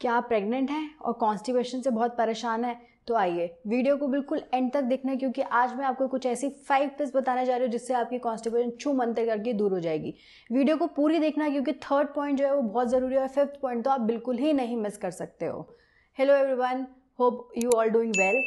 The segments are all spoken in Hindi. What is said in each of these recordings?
क्या आप प्रेग्नेंट हैं और कॉन्स्टिपेशन से बहुत परेशान हैं तो आइए वीडियो को बिल्कुल एंड तक देखना क्योंकि आज मैं आपको कुछ ऐसी फाइव टिप्स बताने जा रही हूँ जिससे आपकी कॉन्स्टिपेशन छू मंतर करके दूर हो जाएगी वीडियो को पूरी देखना क्योंकि थर्ड पॉइंट जो है वो बहुत ज़रूरी है और फिफ्थ पॉइंट तो आप बिल्कुल ही नहीं मिस कर सकते हो hello everyone hope you all doing well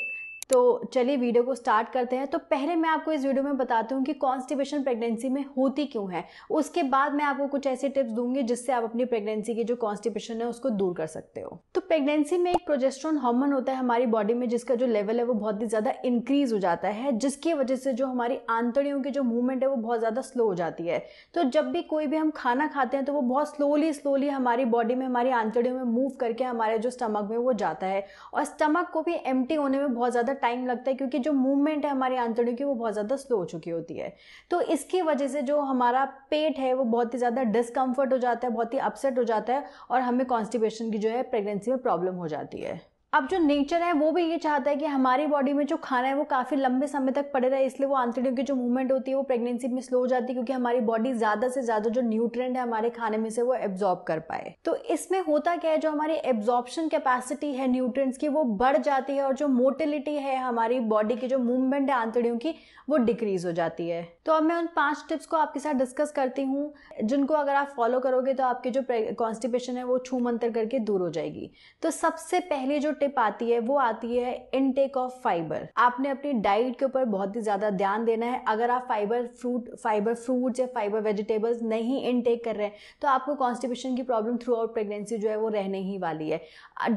तो चलिए वीडियो को स्टार्ट करते हैं तो पहले मैं आपको इस वीडियो में बताती हूँ कि कॉन्स्टिपेशन प्रेगनेंसी में होती क्यों है उसके बाद मैं आपको कुछ ऐसे टिप्स दूंगी जिससे आप अपनी प्रेगनेंसी की जो कॉन्स्टिपेशन है उसको दूर कर सकते हो तो प्रेगनेंसी में एक प्रोजेस्ट्रॉन हार्मोन होता है हमारी बॉडी में जिसका जो लेवल है वो बहुत ही ज़्यादा इंक्रीज हो जाता है जिसकी वजह से जो हमारी आंतड़ियों की जो मूवमेंट है वो बहुत ज़्यादा स्लो हो जाती है तो जब भी कोई भी हम खाना खाते हैं तो वो बहुत स्लोली स्लोली हमारी बॉडी में हमारी आंतड़ियों में मूव करके हमारे जो स्टमक में वो जाता है और स्टमक को भी एम्प्टी होने में बहुत ज़्यादा ज़्यादा टाइम लगता है क्योंकि जो मूवमेंट है हमारी आंतड़ियों की वो बहुत ज़्यादा स्लो हो चुकी होती है तो इसकी वजह से जो हमारा पेट है वो बहुत ही ज़्यादा डिसकम्फर्ट हो जाता है बहुत ही अपसेट हो जाता है और हमें कॉन्स्टिपेशन की जो है प्रेगनेंसी में प्रॉब्लम हो जाती है अब जो नेचर है वो भी ये चाहता है कि हमारी बॉडी में जो खाना है वो काफ़ी लंबे समय तक पड़े रहे इसलिए वो आंतड़ियों की जो मूवमेंट होती है वो प्रेगनेंसी में स्लो हो जाती है क्योंकि हमारी बॉडी ज़्यादा से ज़्यादा जो न्यूट्रेंट है हमारे खाने में से वो एब्जॉर्ब कर पाए तो इसमें होता क्या है जो हमारी एब्जॉर्बशन कैपेसिटी है न्यूट्रेंट्स की वो बढ़ जाती है और जो मोटिलिटी है हमारी बॉडी की जो मूवमेंट है आंतड़ियों की वो डिक्रीज हो जाती है तो अब मैं उन पाँच टिप्स को आपके साथ डिस्कस करती हूँ जिनको अगर आप फॉलो करोगे तो आपकी जो कॉन्स्टिपेशन है वो छू मंतर करके दूर हो जाएगी तो सबसे पहले जो टिप आती है वो आती है इनटेक ऑफ फाइबर आपने अपनी डाइट के ऊपर बहुत ही ज्यादा ध्यान देना है अगर आप फाइबर फ्रूट फाइबर फ्रूट या फाइबर वेजिटेबल्स नहीं इनटेक कर रहे हैं तो आपको कॉन्स्टिपेशन की प्रॉब्लम थ्रू आउट प्रेगनेंसी जो है वो रहने ही वाली है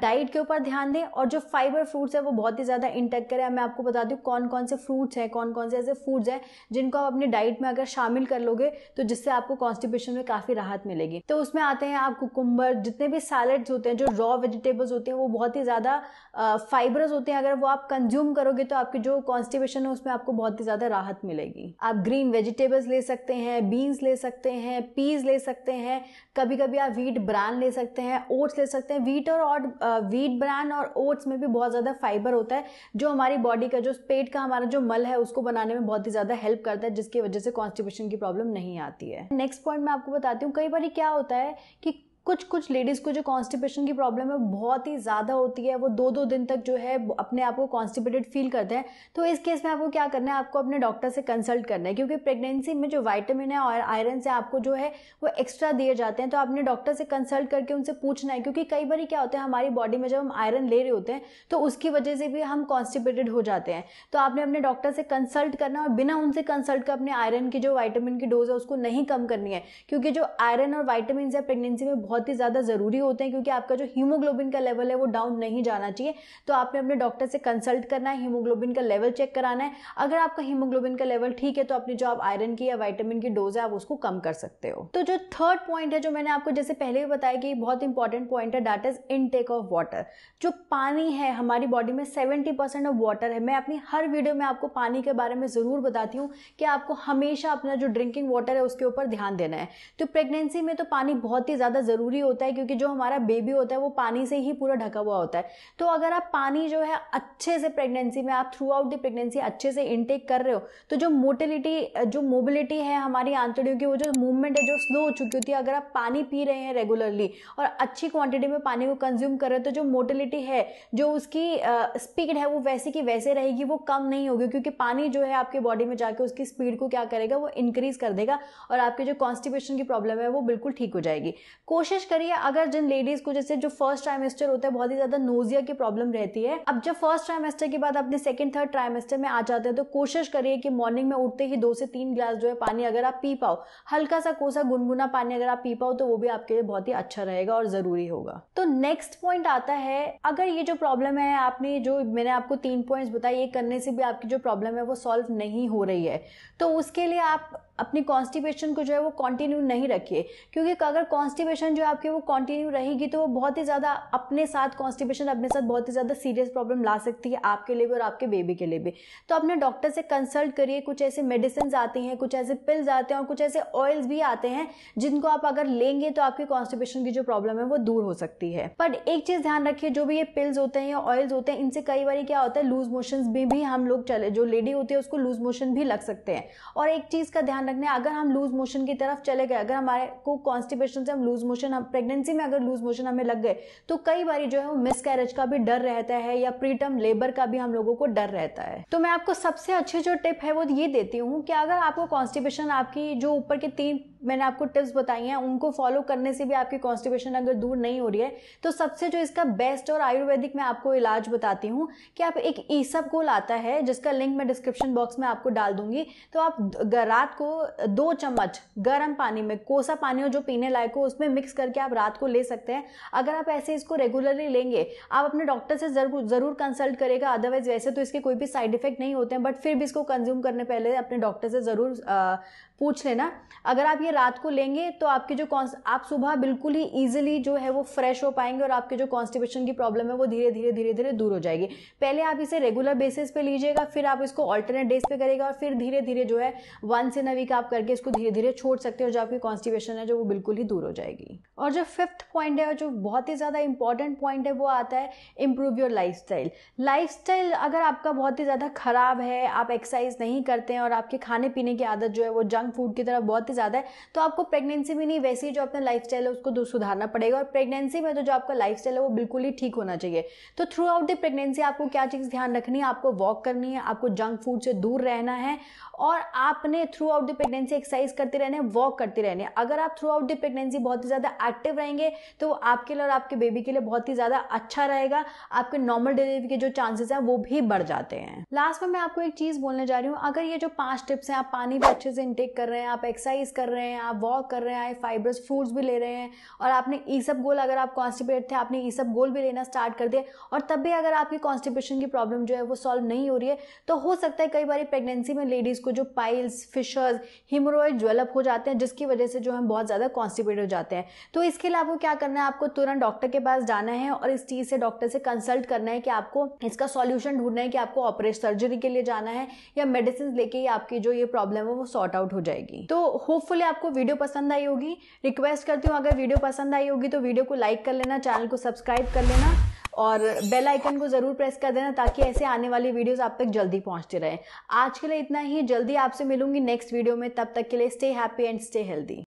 डाइट के ऊपर ध्यान दें और जो फाइबर फ्रूट्स है वो बहुत ही ज़्यादा इंटेक करें मैं आपको बता दूँ कौन कौन से फ्रूट्स हैं कौन कौन से ऐसे फूड्स हैं जिनको आप अपनी डाइट में अगर शामिल कर लोगे तो जिससे आपको कॉन्स्टिपेशन में काफ़ी राहत मिलेगी तो उसमें आते हैं आप कुकुम्बर जितने भी सैलड्स होते हैं जो रॉ वेजिटेबल्स होते हैं वो बहुत ही ज़्यादा ज़्यादा फाइबर्स होते हैं अगर वो आप कंज्यूम करोगे तो आपकी जो कॉन्स्टिपेशन है उसमें आपको बहुत ही ज़्यादा राहत मिलेगी आप ग्रीन वेजिटेबल्स ले सकते हैं बीन्स ले सकते हैं पीज ले सकते हैं कभी कभी आप वीट ब्रान ले सकते हैं ओट्स ले सकते हैं वीट और ऑट वीट ब्रान और ओट्स में भी बहुत ज़्यादा फाइबर होता है जो हमारी बॉडी का जो पेट का हमारा जो मल है उसको बनाने में बहुत ही ज़्यादा हेल्प करता है जिसकी वजह से कॉन्स्टिपेशन की प्रॉब्लम नहीं आती है नेक्स्ट पॉइंट मैं आपको बताती हूँ कई बार क्या होता है कि कुछ कुछ लेडीज़ को जो कॉन्स्टिपेशन की प्रॉब्लम है बहुत ही ज़्यादा होती है वो दो दो दिन तक जो है अपने आप को कॉन्स्टिपेटेड फील करते हैं तो इस केस में आपको क्या करना है आपको अपने डॉक्टर से कंसल्ट करना है क्योंकि प्रेगनेंसी में जो वाइटामिन है और आयरन से आपको जो है वो एक्स्ट्रा दिए जाते हैं तो आपने डॉक्टर से कंसल्ट करके उनसे पूछना है क्योंकि कई बार क्या होता है हमारी बॉडी में जब हम आयरन ले रहे होते हैं तो उसकी वजह से भी हम कॉन्स्टिपेटेड हो जाते हैं तो आपने अपने डॉक्टर से कंसल्ट करना और बिना उनसे कंसल्ट कर अपने आयरन की जो वाइटामिन की डोज है उसको नहीं कम करनी है क्योंकि जो आयरन और वाइटामिन है प्रेगनेंसी में बहुत बहुत ही ज़्यादा ज़रूरी होते हैं क्योंकि आपका जो हीमोग्लोबिन का लेवल है वो डाउन नहीं जाना चाहिए तो आपने अपने डॉक्टर से कंसल्ट करना है हीमोग्लोबिन का लेवल चेक कराना है अगर आपका हीमोग्लोबिन का लेवल ठीक है तो अपनी जो आप आयरन की या वाइटामिन की डोज है आप उसको कम कर सकते हो तो जो थर्ड पॉइंट है जो मैंने आपको जैसे पहले भी बताया कि बहुत इंपॉर्टेंट पॉइंट है that is intake of water जो पानी है हमारी बॉडी में सेवेंटी परसेंट ऑफ वाटर है मैं अपनी हर वीडियो में आपको पानी के बारे में ज़रूर बताती हूँ कि आपको हमेशा अपना जो ड्रिंकिंग वाटर है उसके ऊपर ध्यान देना है तो प्रेगनेंसी में तो पानी बहुत ही ज़्यादा ज़रूरी ज़रूरी होता है क्योंकि जो हमारा बेबी होता है वो पानी से ही पूरा ढका हुआ होता है तो अगर आप पानी जो है अच्छे से प्रेगनेंसी में आप थ्रू आउट द प्रेगनेंसी अच्छे से इनटेक कर रहे हो तो जो मोटिलिटी जो मोबिलिटी है हमारी आंतड़ियों की वो जो मूवमेंट है जो स्लो हो चुकी होती है अगर आप पानी पी रहे हैं रेगुलरली और अच्छी क्वांटिटी में पानी को कंज्यूम कर रहे हो तो जो मोटिलिटी है जो उसकी स्पीड है वो वैसे की वैसे रहेगी वो कम नहीं होगी क्योंकि पानी जो है आपके बॉडी में जाकर उसकी स्पीड को क्या करेगा वो इंक्रीज कर देगा और आपके जो कॉन्स्टिपेशन की प्रॉब्लम है वो बिल्कुल ठीक हो जाएगी कोशिश कोशिश करिए अगर जिन लेडीज को जैसे जो फर्स्ट ट्राइमेस्टर होता है बहुत ही ज्यादा नोजिया की प्रॉब्लम रहती है अब जब फर्स्ट ट्राइमेस्टर के बाद अपने सेकंड थर्ड ट्राइमेस्टर में आ जाते हैं तो कोशिश करिए कि मॉर्निंग में उठते ही दो से तीन ग्लास जो है पानी अगर आप पी पाओ हल्का सा कोसा गुनगुना पानी अगर आप पी पाओ तो वो भी आपके लिए बहुत ही अच्छा रहेगा और जरूरी होगा तो नेक्स्ट पॉइंट आता है अगर ये जो प्रॉब्लम है आपने जो मैंने आपको तीन पॉइंट बताए ये करने से भी आपकी जो प्रॉब्लम है वो सॉल्व नहीं हो रही है तो उसके लिए आप अपनी कॉन्स्टिपेशन को जो है वो कंटिन्यू नहीं रखिए क्योंकि अगर कॉन्स्टिपेशन जो आपकी वो कंटिन्यू रहेगी तो वो बहुत ही ज़्यादा अपने साथ कॉन्स्टिपेशन अपने साथ बहुत ही ज़्यादा सीरियस प्रॉब्लम ला सकती है आपके लिए भी और आपके बेबी के लिए भी तो अपने डॉक्टर से कंसल्ट करिए कुछ ऐसे मेडिसिन आती हैं कुछ ऐसे पिल्स आते हैं और कुछ ऐसे ऑयल्स भी आते हैं जिनको आप अगर लेंगे तो आपकी कॉन्स्टिपेशन की जो प्रॉब्लम है वो दूर हो सकती है बट एक चीज़ ध्यान रखिए जो भी ये पिल्स होते हैं या ऑयल्स होते हैं इनसे कई बार क्या होता है लूज मोशन भी भी हम लोग चले जो लेडी होती है उसको लूज मोशन भी लग सकते हैं और एक चीज़ का ध्यान रखना है अगर हम लूज मोशन की तरफ चले गए अगर हमारे को कॉन्स्टिपेशन से हम लूज मोशन प्रेगनेंसी में अगर लूज मोशन हमें लग गए तो कई बार जो है वो मिस कैरेज का भी डर रहता है या प्रीटर्म लेबर का भी हम लोगों को डर रहता है तो मैं आपको सबसे अच्छी जो टिप है वो ये देती हूँ कि अगर आपको कॉन्स्टिपेशन आपकी जो ऊपर के तीन मैंने आपको टिप्स बताई हैं उनको फॉलो करने से भी आपकी कॉन्स्टिपेशन अगर दूर नहीं हो रही है तो सबसे जो इसका बेस्ट और आयुर्वेदिक मैं आपको इलाज बताती हूँ कि आप एक ईसब गोल आता है जिसका लिंक मैं डिस्क्रिप्शन बॉक्स में आपको डाल दूंगी तो आप रात को दो चम्मच गर्म पानी में कोसा पानी हो जो पीने लायक हो उसमें मिक्स करके आप रात को ले सकते हैं अगर आप ऐसे इसको रेगुलरली लेंगे आप अपने डॉक्टर से जरूर जरूर कंसल्ट करेगा अदरवाइज वैसे तो इसके कोई भी साइड इफेक्ट नहीं होते हैं बट फिर भी इसको कंज्यूम करने पहले अपने डॉक्टर से ज़रूर पूछ लेना अगर आप ये रात को लेंगे तो आपके जो कॉन्स आप सुबह बिल्कुल ही ईजिली जो है वो फ्रेश हो पाएंगे और आपके जो कॉन्स्टिपेशन की प्रॉब्लम है वो धीरे धीरे धीरे धीरे दूर हो जाएगी पहले आप इसे रेगुलर बेसिस पे लीजिएगा फिर आप इसको ऑल्टरनेट डेज पे करेगा और फिर धीरे धीरे जो है वन से अ वीक आप करके इसको धीरे धीरे छोड़ सकते हो जो आपकी कॉन्स्टिपेशन है जो वो बिल्कुल ही दूर हो जाएगी और जो फिफ्थ पॉइंट है और जो बहुत ही ज़्यादा इंपॉर्टेंट पॉइंट है वो आता है improve your lifestyle lifestyle अगर आपका बहुत ही ज़्यादा ख़राब है आप एक्सरसाइज नहीं करते हैं और आपके खाने पीने की आदत जो है वो जंक जंक फूड की तरफ बहुत ही ज़्यादा है तो आपको प्रेगनेंसी में नहीं वैसे ही जो अपना लाइफ है उसको सुधारना पड़ेगा और प्रेगनेंसी में तो जो आपका लाइफ है वो बिल्कुल ही ठीक होना चाहिए तो थ्रू आउट द प्रेगनेंसी आपको क्या चीज़ ध्यान रखनी है आपको वॉक करनी है आपको जंक फूड से दूर रहना है और आपने throughout the pregnancy exercise करते रहने वॉक करते रहने अगर आप थ्रू आउट द प्रेगनेंसी बहुत ही ज़्यादा एक्टिव रहेंगे तो आपके लिए और आपके बेबी के लिए बहुत ही ज़्यादा अच्छा रहेगा आपके नॉर्मल डिलीवरी के जो चांसेस हैं वो भी बढ़ जाते हैं लास्ट में मैं आपको एक चीज़ बोलने जा रही हूँ अगर ये जो पांच टिप्स हैं आप पानी भी अच्छे से इंटेक कर रहे हैं आप एक्सरसाइज कर रहे हैं आप वॉक कर रहे हैं आए फाइबरस फूड्स भी ले रहे हैं और आपने ई सब गोल अगर आप कॉन्स्टिपेट थे आपने ई सब गोल भी लेना स्टार्ट कर दिया और तब भी अगर आपकी कॉन्स्टिपेशन की प्रॉब्लम जो है वो सॉल्व नहीं हो रही है तो हो सकता है कई बार प्रेगनेंसी में लेडीज़ को जो पाइल्स फिशर्स हिमोरॉइड ज्वेलअप हो जाते हैं जिसकी वजह से जो हम बहुत ज़्यादा कॉन्स्टिपेट हो जाते हैं तो इसके लिए आपको क्या करना है आपको तुरंत डॉक्टर के पास जाना है और इस चीज़ से डॉक्टर से कंसल्ट करना है कि आपको इसका सॉल्यूशन ढूंढना है कि आपको ऑपरेशन सर्जरी के लिए जाना है या मेडिसिन लेके ही आपकी जो ये प्रॉब्लम है वो सॉर्ट आउट हो जाए जाएगी तो होपफुली आपको वीडियो पसंद आई होगी रिक्वेस्ट करती हूँ अगर वीडियो पसंद आई होगी तो वीडियो को लाइक कर लेना चैनल को सब्सक्राइब कर लेना और बेल आइकन को ज़रूर प्रेस कर देना ताकि ऐसे आने वाली वीडियोस आप तक जल्दी पहुंचते रहे आज के लिए इतना ही जल्दी आपसे मिलूंगी नेक्स्ट वीडियो में तब तक के लिए stay happy and stay healthy